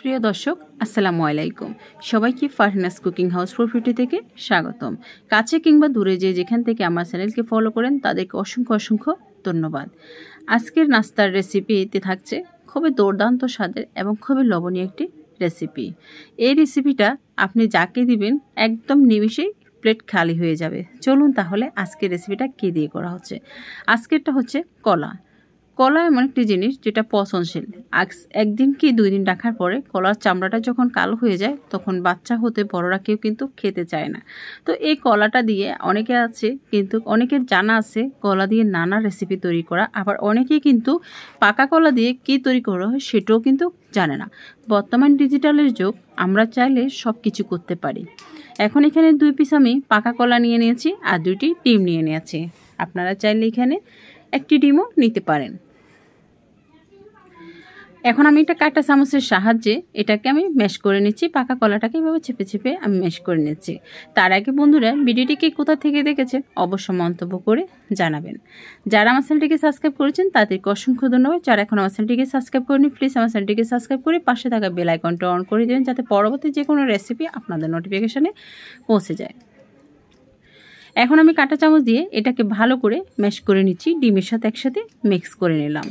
প্রিয় দর্শক আসসালামু আলাইকুম সবাইকে ফারহিনাস কুকিং হাউস প্রফিটি থেকে স্বাগতম কাছে কিংবা দূরে যে যেখান থেকে আমার চ্যানেলকে ফলো করেন তাদেরকে অসংখ্য অসংখ্য ধন্যবাদ আজকের নাস্তার রেসিপিতে থাকছে খুবই দুর্দান্ত স্বাদের এবং খুবই লবণীয় একটি রেসিপি এই রেসিপিটা আপনি যাকে দিবেন একদম নিমিষেই প্লেট খালি হয়ে যাবে চলুন তাহলে আজকের রেসিপিটা কী দিয়ে করা হচ্ছে আজকেরটা হচ্ছে কলা কলা এমন একটি জিনিস যেটা পচনশীল একদিন কি দুই দিন রাখার পরে কলার চামড়াটা যখন কালো হয়ে যায় তখন বাচ্চা হতে বড়রা কেউ কিন্তু খেতে চায় না তো এই কলাটা দিয়ে অনেকে আছে কিন্তু অনেকের জানা আছে কলা দিয়ে নানা রেসিপি তৈরি করা আবার অনেকে কিন্তু পাকা কলা দিয়ে কী তৈরি করা হয় সেটাও কিন্তু জানে না বর্তমান ডিজিটালের যুগ আমরা চাইলে সব কিছু করতে পারি এখন এখানে দুই পিস আমি পাকা কলা নিয়ে নিয়েছি আর দুইটি ডিম নিয়ে নিয়েছি আপনারা চাইলে এখানে একটি ডিমও নিতে পারেন এখন আমি একটা কাঁটা চামচের সাহায্যে এটাকে আমি ম্যাশ করে নিচ্ছি পাকা কলাটাকে এভাবে ছেপে ছেপে আমি ম্যাশ করে নিচ্ছি তার আগে বন্ধুরা ভিডিওটিকে কোথা থেকে দেখেছেন অবশ্য মন্তব্য করে জানাবেন যারা আমার চ্যানেলটিকে সাবস্ক্রাইব করেছেন তাদেরকে অসংখ্য ধন্যবাদ যারা এখন আমার চ্যানেলটিকে সাবস্ক্রাইব করেনি প্লিজ আমার চ্যানেলটিকে সাবস্ক্রাইব করে পাশে থাকা বেল আইকনটা অন করে দেবেন যাতে পরবর্তী যে কোনো রেসিপি আপনাদের নোটিফিকেশানে পৌঁছে যায় এখন আমি কাঁটা চামচ দিয়ে এটাকে ভালো করে ম্যাশ করে নিচ্ছি ডিমের সাথে একসাথে মিক্স করে নিলাম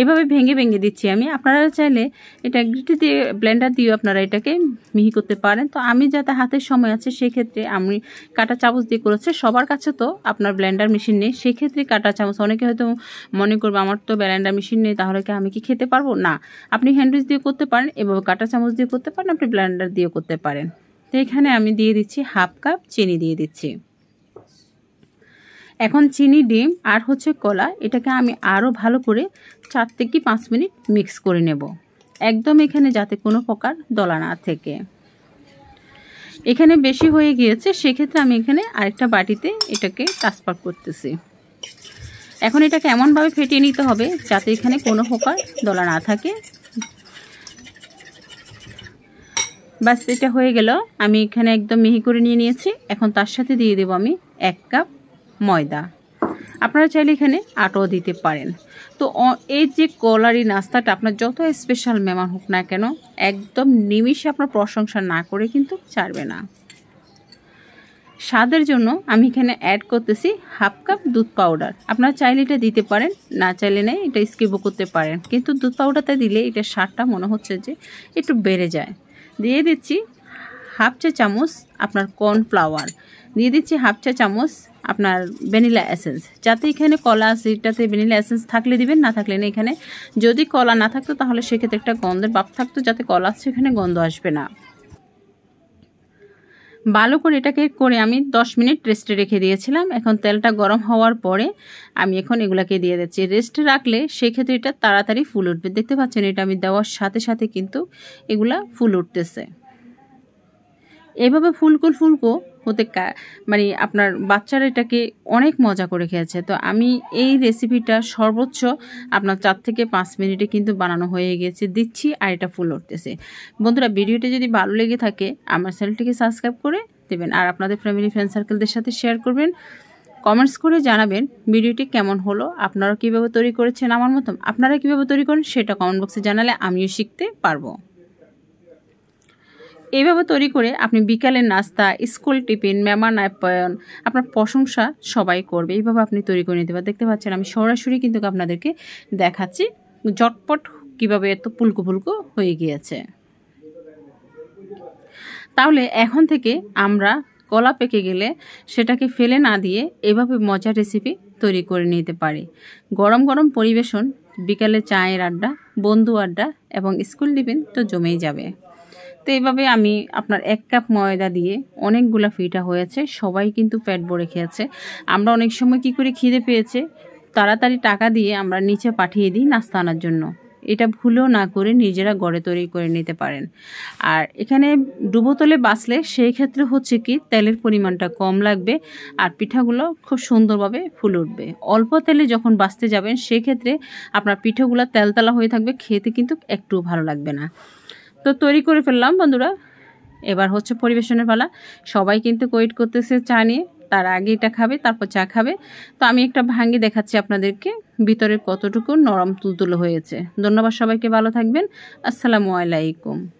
এভাবে ভেঙে ভেঙে দিচ্ছি আমি আপনারা চাইলে এটা গ্রিটি দিয়ে ব্লেন্ডার দিয়েও আপনারা এটাকে মিহি করতে পারেন তো আমি যাতে হাতের সময় আছে সেক্ষেত্রে আমি কাটা চামচ দিয়ে করেছি সবার কাছে তো আপনার ব্লেন্ডার মেশিন নেই সেক্ষেত্রে কাটা চামচ অনেকে হয়তো মনে করবে আমার তো ব্লেন্ডার মেশিন নেই তাহলে কি আমি কি খেতে পারবো না আপনি হ্যান্ডউইচ দিয়ে করতে পারেন এভাবে কাটা চামচ দিয়ে করতে পারেন আপনি ব্লেন্ডার দিয়ে করতে পারেন তো এখানে আমি দিয়ে দিচ্ছি হাফ কাপ চিনি দিয়ে দিচ্ছি এখন চিনি ডিম আর হচ্ছে কলা এটাকে আমি আরও ভালো করে চার থেকে পাঁচ মিনিট মিক্স করে নেব একদম এখানে যাতে কোনো প্রকার দলা না থেকে এখানে বেশি হয়ে গিয়েছে সেক্ষেত্রে আমি এখানে আরেকটা বাটিতে এটাকে ট্রান্সফার করতেছি এখন এটাকে এমনভাবে ফেটিয়ে নিতে হবে যাতে এখানে কোনো প্রকার দলা না থাকে বাস এটা হয়ে গেল আমি এখানে একদম মিহি করে নিয়ে নিয়েছি এখন তার সাথে দিয়ে দেবো আমি এক কাপ ময়দা আপনারা চাইলে এখানে আটো দিতে পারেন তো এই যে কলারি নাস্তাটা আপনার যত স্পেশাল মেমান হোক না কেন একদম নিমিষে আপনার প্রশংসা না করে কিন্তু ছাড়বে না স্বাদের জন্য আমি এখানে অ্যাড করতেছি হাফ কাপ দুধ পাউডার আপনারা চাইলে এটা দিতে পারেন না চাইলে নেই এটা স্কিপও করতে পারেন কিন্তু দুধ পাউডারটা দিলে এটা স্বাদটা মনে হচ্ছে যে একটু বেড়ে যায় দিয়ে দিচ্ছি হাফ চা চামচ আপনার কর্নফ্লাওয়ার দিয়ে দিচ্ছি হাফ চা চামচ আপনার ভ্যানিলা এসেন্স যাতে এখানে কলা সিটটাতে ভ্যানিলা এসেন্স থাকলে দিবেন না থাকলে না এখানে যদি কলা না থাকতো তাহলে সেক্ষেত্রে একটা গন্ধের বাপ থাকতো যাতে কলা সেখানে গন্ধ আসবে না ভালো করে এটাকে করে আমি 10 মিনিট রেস্টে রেখে দিয়েছিলাম এখন তেলটা গরম হওয়ার পরে আমি এখন এগুলাকে দিয়ে দিচ্ছি রেস্টে রাখলে সেক্ষেত্রে এটা তাড়াতাড়ি ফুল উঠবে দেখতে পাচ্ছেন এটা আমি দেওয়ার সাথে সাথে কিন্তু এগুলা ফুল উঠতেছে এভাবে ফুলকো ফুলকো হতে মানে আপনার বাচ্চারা এটাকে অনেক মজা করে খেয়েছে তো আমি এই রেসিপিটা সর্বোচ্চ আপনার চার থেকে পাঁচ মিনিটে কিন্তু বানানো হয়ে গেছে দিচ্ছি আর এটা ফুল উঠতেছে বন্ধুরা ভিডিওটা যদি ভালো লেগে থাকে আমার চ্যানেলটিকে সাবস্ক্রাইব করে দেবেন আর আপনাদের ফ্যামিলি ফ্রেন্ড সার্কেলদের সাথে শেয়ার করবেন কমেন্টস করে জানাবেন ভিডিওটি কেমন হলো আপনারা কীভাবে তৈরি করেছেন আমার মতন আপনারা কীভাবে তৈরি করেন সেটা কমেন্ট বক্সে জানালে আমিও শিখতে পারবো এইভাবে তৈরি করে আপনি বিকালের নাস্তা স্কুল টিফিন মেমান আপ্যায়ন আপনার প্রশংসা সবাই করবে এইভাবে আপনি তৈরি করে নিতে পারেন দেখতে পাচ্ছেন আমি সরাসরি কিন্তু আপনাদেরকে দেখাচ্ছি জটপট কীভাবে এত পুলকো পুলকো হয়ে গিয়েছে তাহলে এখন থেকে আমরা কলা পেকে গেলে সেটাকে ফেলে না দিয়ে এভাবে মজার রেসিপি তৈরি করে নিতে পারি গরম গরম পরিবেশন বিকালে চায়ের আড্ডা বন্ধু আড্ডা এবং স্কুল টিফিন তো জমেই যাবে তো এইভাবে আমি আপনার এক কাপ ময়দা দিয়ে অনেকগুলা ফিটা হয়েছে সবাই কিন্তু প্যাট ভরে খেয়েছে আমরা অনেক সময় কি করে খিদে পেয়েছে তাড়াতাড়ি টাকা দিয়ে আমরা নিচে পাঠিয়ে দিই নাস্তা আনার জন্য এটা ভুলেও না করে নিজেরা গড়ে তৈরি করে নিতে পারেন আর এখানে ডুবোতলে বাঁচলে সেই ক্ষেত্রে হচ্ছে কি তেলের পরিমাণটা কম লাগবে আর পিঠাগুলো খুব সুন্দরভাবে ফুল উঠবে অল্প তেলে যখন বাঁচতে যাবেন সেক্ষেত্রে আপনার পিঠাগুলো তেলতলা হয়ে থাকবে খেতে কিন্তু একটু ভালো লাগবে না তো তৈরি করে ফেললাম বন্ধুরা এবার হচ্ছে পরিবেশনের পালা সবাই কিন্তু কোয়েট করতেছে চা নিয়ে তার আগে এটা খাবে তারপর চা খাবে তো আমি একটা ভাঙ্গি দেখাচ্ছি আপনাদেরকে ভিতরে কতটুকু নরম তুলতুলো হয়েছে ধন্যবাদ সবাইকে ভালো থাকবেন আসসালামু আলাইকুম